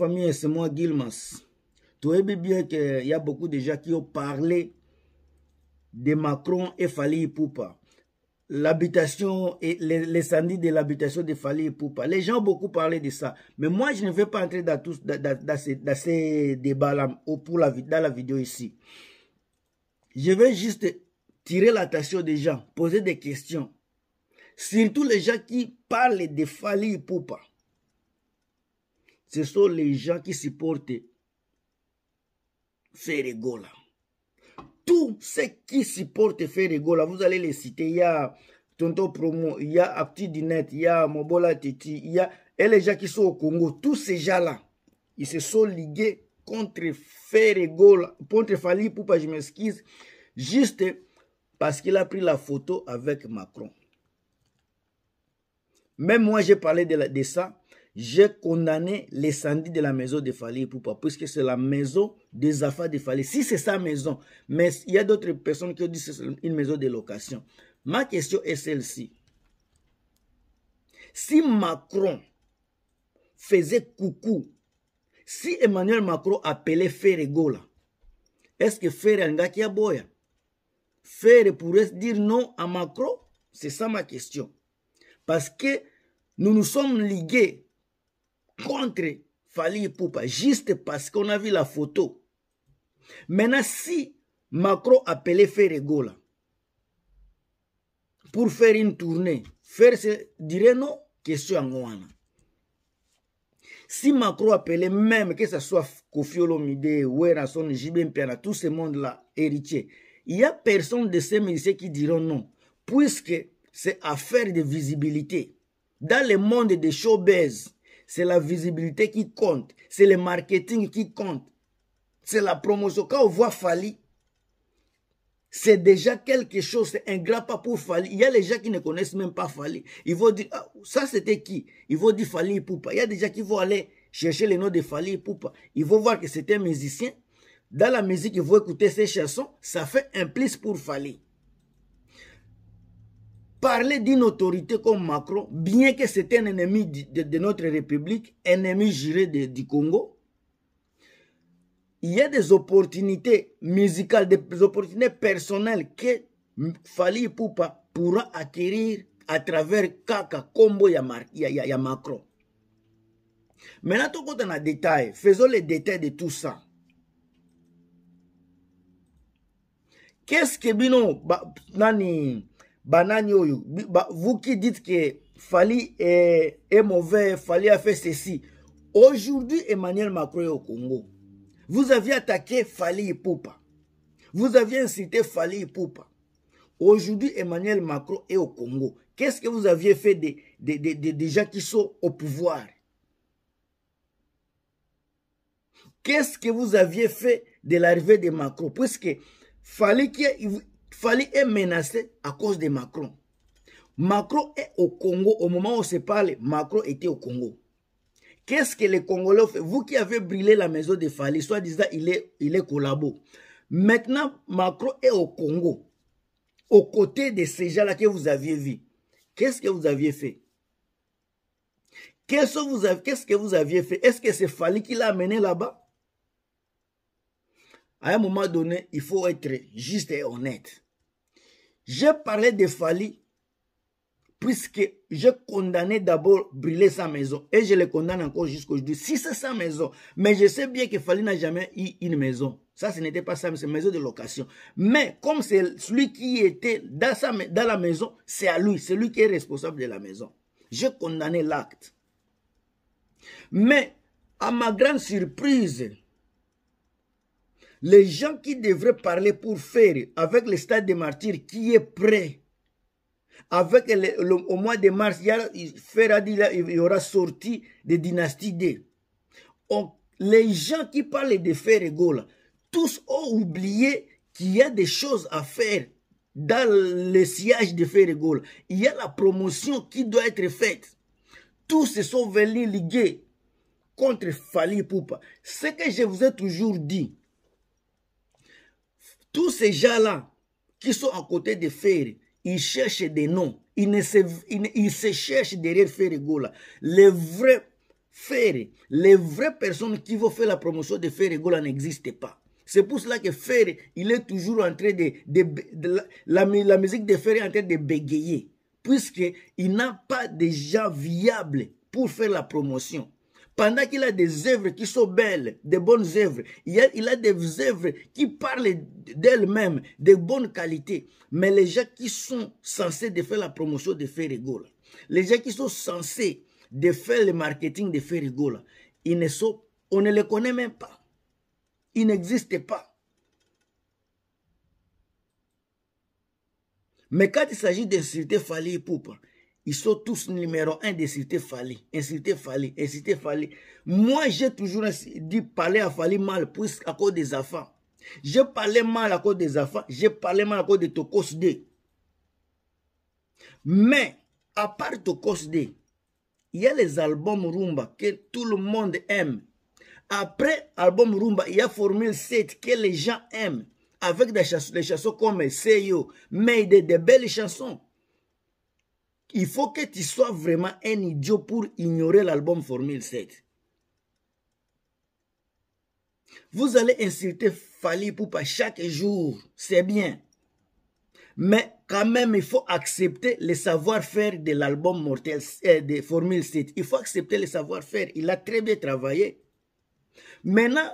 famille, c'est moi, Gilmas. Tu sais bien qu'il y a beaucoup de gens qui ont parlé de Macron et Fali Poupa. L'habitation et l'incendie de l'habitation de Fali Poupa. Les gens ont beaucoup parlé de ça. Mais moi, je ne vais pas entrer dans, tout, dans, dans, ces, débats-là pour la, dans la vidéo ici. Je vais juste tirer l'attention des gens, poser des questions. Surtout les gens qui parlent de Fali Poupa ce sont les gens qui supportent Ferregola. Tous ceux qui supportent Ferregola, vous allez les citer. Il y a Tonto Promo, il y a Apti Dinet, il y a Mobola Titi, il y a les gens qui sont au Congo. Tous ces gens-là, ils se sont ligués contre Ferregola, contre Fali Poupa, je m'excuse, juste parce qu'il a pris la photo avec Macron. Même moi, j'ai parlé de, de ça j'ai condamné l'essentiel de la maison de Fali Poupa, puisque c'est la maison des affaires de Fali. Si c'est sa maison, mais il y a d'autres personnes qui disent que c'est une maison de location. Ma question est celle-ci. Si Macron faisait coucou, si Emmanuel Macron appelait Ferrego là, est-ce que Ferre a Boya Ferre pourrait dire non à Macron C'est ça ma question. Parce que nous nous sommes ligués contre Fali Poupa juste parce qu'on a vu la photo. Maintenant, si Macron appelait Ferrego pour faire une tournée, faire ce dirait non, question Angoana. Si Macron appelait même que ce soit Kofi Olomide, Werrason, Jibem Piana, tout ce monde-là, héritier, il n'y a personne de ces ministres qui diront non, puisque c'est affaire de visibilité. Dans le monde des showbiz, c'est la visibilité qui compte, c'est le marketing qui compte, c'est la promotion. Quand on voit Fali, c'est déjà quelque chose, c'est un grand pas pour Fali. Il y a les gens qui ne connaissent même pas Fali. Ils vont dire, ah, ça c'était qui Ils vont dire Fali Poupa. Il y a des gens qui vont aller chercher le nom de Fali Poupa. Ils vont voir que c'est un musicien. Dans la musique, ils vont écouter ses chansons. Ça fait un plus pour Fali parler d'une autorité comme Macron, bien que c'était un ennemi de, notre République, ennemi juré du Congo, il y a des opportunités musicales, des opportunités personnelles que Fali Poupa pourra acquérir à travers Kaka Combo ya, ya, Macron. Maintenant, tout en détail, faisons les détails de tout ça. Qu'est-ce que Bino, banani vous qui dites que Fali est, mauvais, Fali a fait ceci. Aujourd'hui, Emmanuel Macron est au Congo. Vous aviez attaqué Fali Poupa. Vous aviez incité Fali Poupa. Aujourd'hui, Emmanuel Macron est au Congo. Qu'est-ce que vous aviez fait des, gens qui sont au pouvoir Qu'est-ce que vous aviez fait de l'arrivée de Macron Puisque Fali qui, Fali est menacé à cause de Macron. Macron est au Congo. Au moment où on se parle, Macron était au Congo. Qu'est-ce que les Congolais ont fait Vous qui avez brûlé la maison de Fali, soi-disant, il est, il est collabo. Maintenant, Macron est au Congo, aux côtés de ces gens-là que vous aviez vus. Qu'est-ce que vous aviez fait Qu'est-ce que vous aviez fait Est-ce que c'est Fali qui l'a amené là-bas À un moment donné, il faut être juste et honnête. Je parlais de Fali puisque je condamnais d'abord brûler sa maison et je le condamne encore jusqu'aujourd'hui. Si c'est sa maison, mais je sais bien que Fali n'a jamais eu une maison. Ça, ce n'était pas sa maison, c'est maison de location. Mais comme c'est celui qui était dans, dans la maison, c'est à lui, c'est lui qui est responsable de la maison. Je condamnais l'acte. Mais à ma grande surprise, les gens qui devraient parler pour faire avec le stade des martyrs qui est prêt, avec au mois de mars, il y, il, aura sorti des dynasties D. les gens qui parlent de faire Gaulle, tous ont oublié qu'il y a des choses à faire dans le siège de Ferre-Gaulle. Il y a la promotion qui doit être faite. Tous se sont venus liguer contre Fali Poupa. Ce que je vous ai toujours dit, tous ces gens-là qui sont à côté de Ferry, ils cherchent des noms. Ils, se, cherchent derrière Ferry Gola. Les vrais Ferry, les vraies personnes qui vont faire la promotion de Ferry Gola n'existent pas. C'est pour cela que Ferry, il est toujours en train de... la, musique de Ferry est en train de bégayer. Puisqu'il n'a pas de gens viables pour faire la promotion. Pendant qu'il a des œuvres qui sont belles, des bonnes œuvres, il a, a des œuvres qui parlent d'elles-mêmes, de bonnes qualités. Mais les gens qui sont censés de faire la promotion de Ferrigo, les gens qui sont censés de faire le marketing de Ferrigola, ils ne sont, on ne les connaît même pas. Ils n'existent pas. Mais quand il s'agit d'insulter Fali et Poupa, ils sont tous numéro un de Cité Fali. Incité Fali, incité Fali. Moi, j'ai toujours dit parler à Fali mal, puisque à cause des enfants. J'ai parlé mal à cause des enfants, j'ai parlé mal à cause de Tokos 2. Mais, à part Tokos 2, il y a les albums Rumba que tout le monde aime. Après album Rumba, il y a Formule 7 que les gens aiment. Avec des chansons, les chansons comme Seyo, mais des, des belles chansons. il faut que tu sois vraiment un idiot pour ignorer l'album Formule 7. Vous allez insulter Fali Poupa chaque jour, c'est bien. Mais quand même, il faut accepter le savoir-faire de l'album Mortel euh, de Formule 7. Il faut accepter le savoir-faire. Il a très bien travaillé. Maintenant,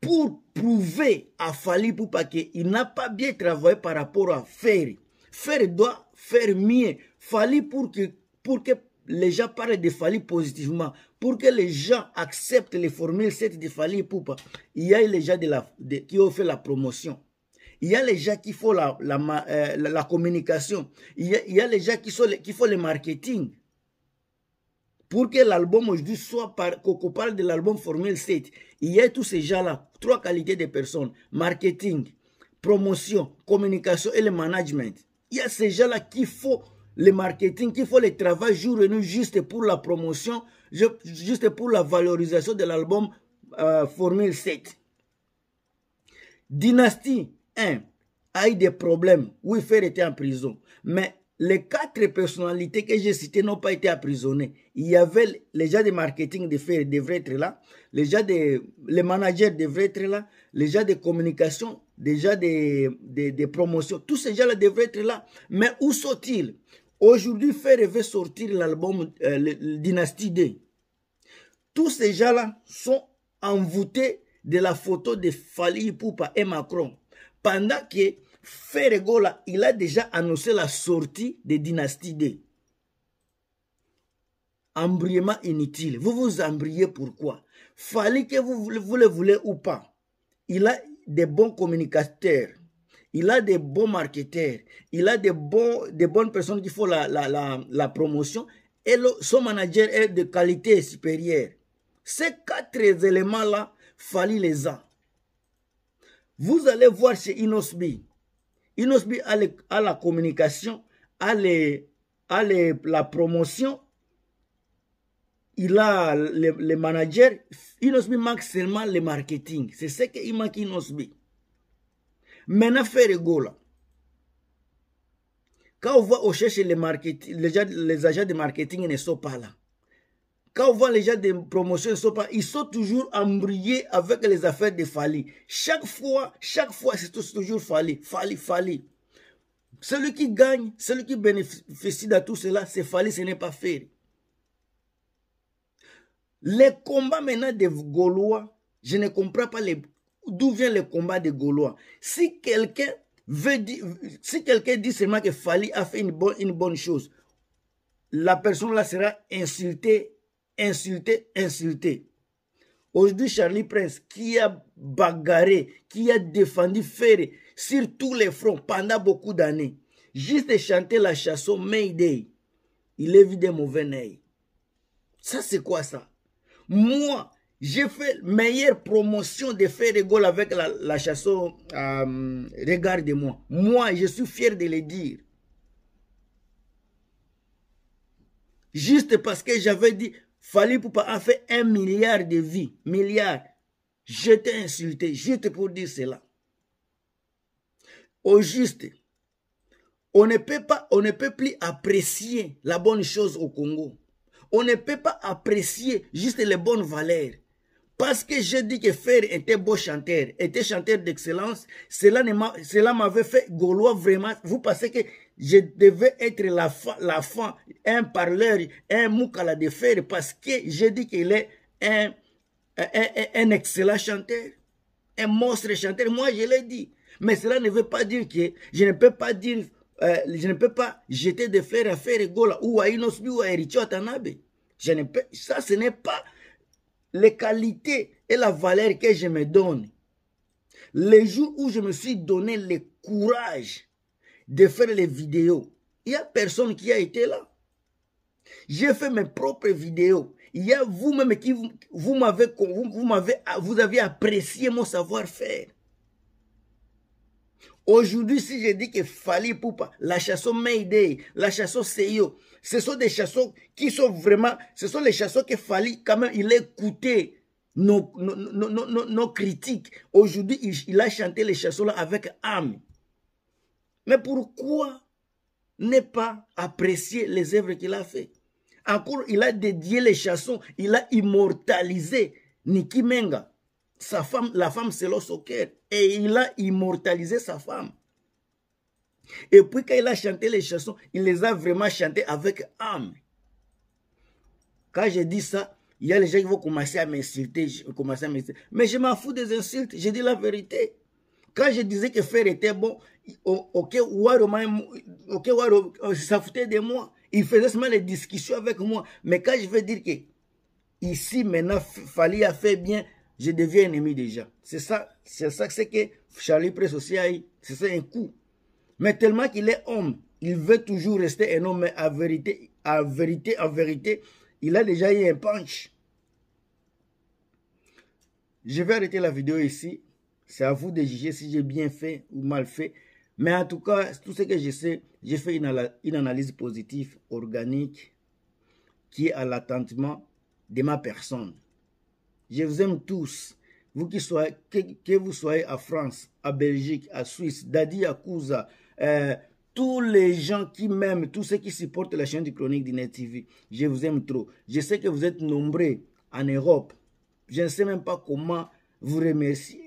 pour prouver à Fali Poupa qu'il n'a pas bien travaillé par rapport à Ferry, Ferry doit faire mieux. Fali pour que, pour que les gens parlent de Fali positivement, pour que les gens acceptent les formules 7 de Fali Poupa. Il y a les gens de la, qui ont fait la promotion. Il y a les gens qui font la, la, euh, communication. Il y, a, les gens qui, sont qui font le marketing. Pour que l'album aujourd'hui soit, par, qu'on parle de l'album Formule 7, il y a tous ces gens-là, trois qualités de personnes, marketing, promotion, communication et le management. Il y a ces gens-là qui font le marketing, qui font le travail jour et nuit juste pour la promotion, juste pour la valorisation de l'album euh, Formule 7. Dynastie 1 a eu des problèmes. Oui, était en prison. Mais les quatre personnalités que j'ai citées n'ont pas été emprisonnées. Il y avait les gens de marketing faire, devraient être là, les de, les managers devraient être là, les gens de communication, les gens de, promotion, tous ces gens-là devraient être là. Mais où sont-ils Aujourd'hui, Ferre veut sortir l'album euh, Dynastie 2. Tous ces gens-là sont envoûtés de la photo de Fali Poupa et Macron. Pendant que Ferregola, il a déjà annoncé la sortie des dynasties D. Embriement inutile. Vous vous embriez pourquoi Fallait que vous, le voulez ou pas. Il a des bons communicateurs. Il a des bons marketeurs. Il a des, bons, bonnes personnes qui font la, promotion. Et son manager est de qualité supérieure. Ces quatre éléments-là, Fali les a. Vous allez voir chez Inosbi, Inosbi a à la communication, a à la promotion. Il a les, managers. Il manque seulement le marketing. C'est ce qu'il manque, il Maintenant, faire là. Quand on voit, on cherche les, marketing, les agents de marketing ne sont pas là quand on voit les gens des promotions, ils sont, toujours embrouillés avec les affaires de Fali. Chaque fois, chaque fois, c'est toujours Fali, Fali, Fali. Celui qui gagne, celui qui bénéficie de tout cela, c'est Fali, ce n'est pas fait. Les combats maintenant des Gaulois, je ne comprends pas d'où vient le combat des Gaulois. Si quelqu'un veut dire, si quelqu'un dit seulement que Fali a fait une bonne, une bonne chose, la personne là sera insultée insulté, insulté. Aujourd'hui, Charlie Prince, qui a bagarré, qui a défendu Ferré sur tous les fronts pendant beaucoup d'années, juste chanter la chanson Mayday, il est vu des mauvais nez. Ça, c'est quoi ça? Moi, j'ai fait meilleure promotion de Ferré Gaulle avec la, chanson euh, « moi Moi, je suis fier de le dire. Juste parce que j'avais dit Fali pas a fait un milliard de vies, milliard. Je t'ai insulté juste pour dire cela. Au juste, on ne peut pas, on ne peut plus apprécier la bonne chose au Congo. On ne peut pas apprécier juste les bonnes valeurs. Parce que j'ai dit que Fer était beau chanteur, était chanteur d'excellence, cela m'avait fait Gaulois vraiment. Vous pensez que je devais être la, la fin, un parleur, un à de fer, parce que j'ai dit qu'il est un, excellent chanteur, un monstre chanteur. Moi, je l'ai dit. Mais cela ne veut pas dire que je ne peux pas dire, euh, je ne peux pas jeter de faire à faire Gola ou à Inosbi ou à Atanabe. ça, ce n'est pas les qualités et la valeur que je me donne. Le jour où je me suis donné le courage de faire les vidéos. Il n'y a personne qui a été là. J'ai fait mes propres vidéos. Il y a vous-même qui vous m'avez vous, m'avez vous avez apprécié mon savoir-faire. Aujourd'hui, si je dis que Fali Poupa, la chanson Mayday, la chanson Seyo, ce sont des chansons qui sont vraiment, ce sont les chansons que Fali, quand même, il a écouté nos, nos, nos, nos critiques. Aujourd'hui, il, a chanté les chansons-là avec âme. Mais pourquoi ne pas apprécier les œuvres qu'il a faites Encore, il a dédié les chansons, il a immortalisé Niki Menga, sa femme, la femme selon cœur. et il a immortalisé sa femme. Et puis quand il a chanté les chansons, il les a vraiment chantées avec âme. Quand je dis ça, il y a les gens qui vont commencer à m'insulter, commencer à m'insulter. Mais je m'en fous des insultes, je dis la vérité. Quand je disais que faire était bon, Ok, ça euh, foutait de moi. Il faisait seulement des discussions avec moi. Mais quand je veux dire que ici, maintenant, a fait bien, je deviens ennemi déjà. C'est ça, c'est ça que c'est que Charlie presse aussi a C'est ça un coup. Mais tellement qu'il est homme, il veut toujours rester un homme, mais à vérité, à vérité, à vérité, il a déjà eu un punch. Je vais arrêter la vidéo ici. C'est à vous de juger si j'ai bien fait ou mal fait. Mais en tout cas, tout ce que je sais, j'ai fait une, analyse positive, organique, qui est à l'attentement de ma personne. Je vous aime tous, vous qui soyez, que, vous soyez à France, à Belgique, à Suisse, Dadi à euh, tous les gens qui m'aiment, tous ceux qui supportent la chaîne du Chronique d'Inet TV, je vous aime trop. Je sais que vous êtes nombreux en Europe. Je ne sais même pas comment vous remercier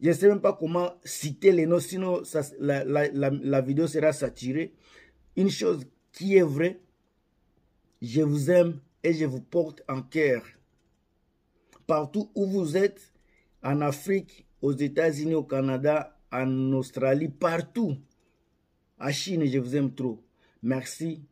je ne sais même pas comment citer les noms, sinon la, vidéo sera saturée. Une chose qui est vraie, je vous aime et je vous porte en cœur. Partout où vous êtes, en Afrique, aux États-Unis, au Canada, en Australie, partout. À Chine, je vous aime trop. Merci